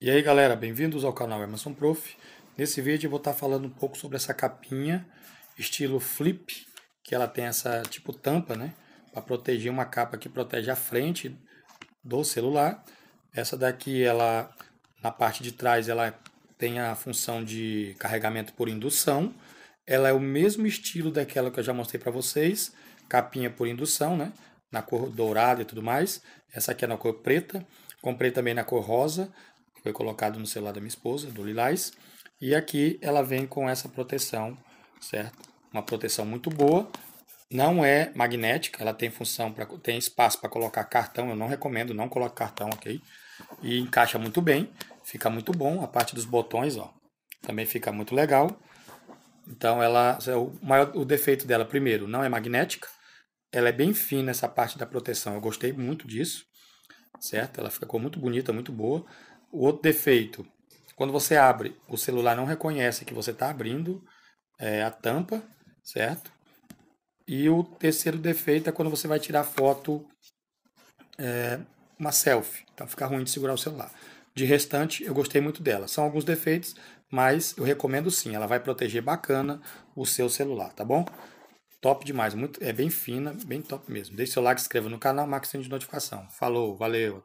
E aí galera, bem-vindos ao canal Emerson Prof. Nesse vídeo eu vou estar falando um pouco sobre essa capinha estilo flip, que ela tem essa tipo tampa, né? Para proteger uma capa que protege a frente do celular. Essa daqui, ela na parte de trás, ela tem a função de carregamento por indução. Ela é o mesmo estilo daquela que eu já mostrei para vocês, capinha por indução, né? Na cor dourada e tudo mais. Essa aqui é na cor preta. Comprei também na cor rosa foi colocado no celular da minha esposa, do Lilás, e aqui ela vem com essa proteção, certo? Uma proteção muito boa, não é magnética, ela tem função para tem espaço para colocar cartão, eu não recomendo, não coloque cartão, OK? E encaixa muito bem, fica muito bom, a parte dos botões, ó, também fica muito legal. Então ela é o maior o defeito dela primeiro, não é magnética. Ela é bem fina essa parte da proteção. Eu gostei muito disso certo? Ela ficou muito bonita, muito boa. O outro defeito, quando você abre, o celular não reconhece que você está abrindo é, a tampa, certo? E o terceiro defeito é quando você vai tirar foto, é, uma selfie. Então fica ruim de segurar o celular. De restante, eu gostei muito dela. São alguns defeitos, mas eu recomendo sim. Ela vai proteger bacana o seu celular, tá bom? Top demais, muito, é bem fina, bem top mesmo. Deixe seu like, se inscreva no canal, marque o sininho de notificação. Falou, valeu!